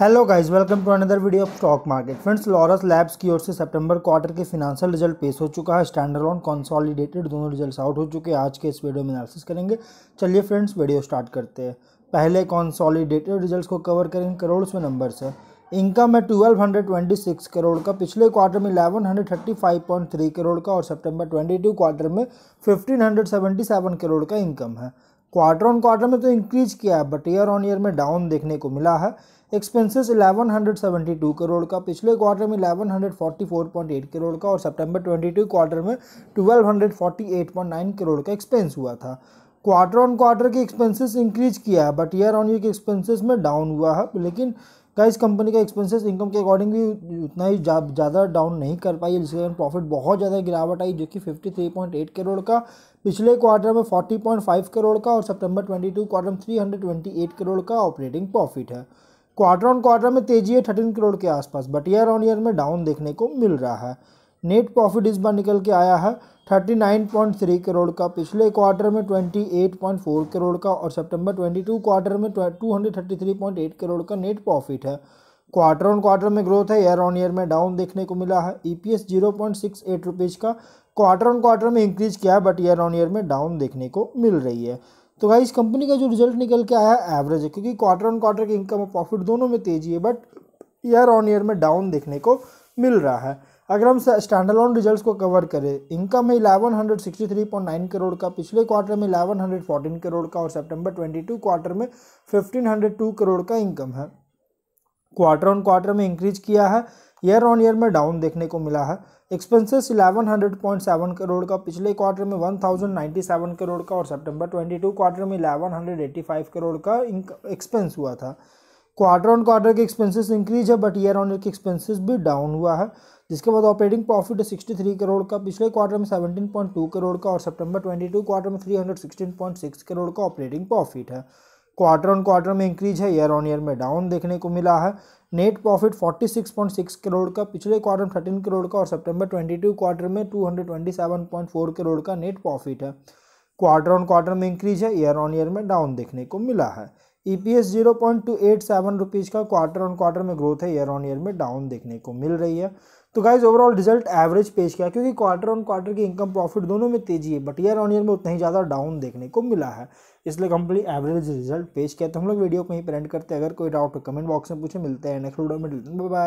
hello guys welcome to another video of stock market friends Laurus Labs की ओर से सितंबर क्वार्टर के फिनेंशियल रिजल्ट पेश हो चुका है स्टैंडर्ड ऑन कॉन्सॉलीडेटेड दोनों रिजल्ट्स आउट हो चुके हैं आज के इस वीडियो में एनालिसिस करेंगे चलिए फ्रेंड्स वीडियो स्टार्ट करते हैं पहले कॉन्सॉलीडेटेड रिजल्ट को कवर करेंगे करोड़ में नंबर से इनकम है सिक्स करोड़ का पिछले क्वार्टर में थ्री करोड़ का और सितंबर टू क्वार्टर में सेवन करोड़ का इनकम है क्वार्टर ऑन क्वार्टर में तो इंक्रीज किया है बट ईयर ऑन ईयर में डाउन देखने को मिला है एक्सपेंसेस 1172 करोड़ का पिछले क्वार्टर में 1144.8 करोड़ का और सितंबर 22 क्वार्टर में 1248.9 करोड़ का एक्सपेंस हुआ था क्वार्टर ऑन क्वार्टर के एक्सपेंसेस इंक्रीज किया है बट ईयर ऑन ईयर के एक्सपेंसेस में डाउन हुआ है लेकिन का इस कंपनी का एक्सपेंसेस इनकम के अकॉर्डिंग भी उतना ही ज़्यादा डाउन नहीं कर पाई है जिसके कारण प्रॉफिट बहुत ज़्यादा गिरावट आई जो कि 53.8 करोड़ का पिछले क्वार्टर में 40.5 करोड़ का और सितंबर 22 क्वार्टर में 328 करोड़ का ऑपरेटिंग प्रॉफिट है क्वार्टर ऑन क्वार्टर में तेजी है थर्टीन करोड़ के आसपास बट ईयर ऑन ईयर में डाउन देखने को मिल रहा है नेट प्रॉफिट इस बार निकल के आया है 39.3 करोड़ का पिछले क्वार्टर में 28.4 करोड़ का और सितंबर 22 क्वार्टर में 233.8 करोड़ का नेट प्रॉफिट है क्वार्टर ऑन क्वार्टर में ग्रोथ है ईयर ऑन ईयर में डाउन देखने को मिला है E P S zero point six eight rupees का क्वार्टर ऑन क्वार्टर में इंक्रीज किया है बट ईयर ऑन ईयर में डाउन देखने को मिल रही है तो भाई इस कंपनी का जो रिजल्ट निकल के आया है एवरेज है क्योंकि क्वार्टर ऑन क्वार्टर की इनकम और प्रॉफिट दोनों में तेजी है बट ईयर ऑन ईयर में डाउन देखने को मिल रहा है अगर हम स्टैंडलोन रिजल्ट को कवर करें इनकम है नाइन करोड़ का पिछले क्वार्टर में फोर्टीन करोड़ का और सितंबर टू क्वार्टर में टू करोड़ का इनकम है क्वार्टर ऑन क्वार्टर में इंक्रीज किया है ईयर ऑन ईयर में डाउन देखने को मिला है एक्सपेंसेस 1100.7 करोड़ का पिछले क्वार्टर में 1097 करोड़ का और सितंबर 22 क्वार्टर में 1185 करोड़ का एक्सपेंस हुआ था क्वार्टर ऑन क्वार्टर के एक्सपेंसेस इंक्रीज है बट ईयर ऑन ईयर के एक्सपेंसेस भी डाउन हुआ है जिसके बाद ऑपरेटिंग प्रॉफिट 63 करोड़ का पिछले क्वार्टर में 17.2 करोड़ का और सितंबर 22 क्वार्टर में 316.6 करोड़ का ऑपरेटिंग प्रॉफिट है क्वार्टर ऑन क्वार्टर में इंक्रीज है ईयर ऑन ईयर में डाउन देखने को मिला है नेट प्रॉफिट 46.6 करोड़ का पिछले क्वार्टर में थर्टीन करोड़ का और सितंबर 22 क्वार्टर में 227.4 करोड़ का नेट प्रॉफिट है क्वार्टर ऑन क्वार्टर में इंक्रीज है ईयर ऑन ईयर में डाउन देखने को मिला है E P S zero point two eight seven rupees का क्वार्टर ऑन क्वार्टर में ग्रोथ है ईयर ऑन ईयर में डाउन देखने को मिल रही है तो गाइज ओवरऑल रिजल्ट एवरेज पेश किया क्योंकि क्वार्टर ऑन क्वार्टर की इनकम प्रॉफिट दोनों में तेजी है बट ईयर ऑन ईयर में उतना ही ज़्यादा डाउन देखने को मिला है इसलिए कंपनी एवरेज रिजल्ट पेश किया तो हम लोग वीडियो को ही प्रिंट करते हैं अगर कोई डाउट कमेंट बॉक्स में पूछे मिलते हैं नेक्स्ट वीडियो में बाय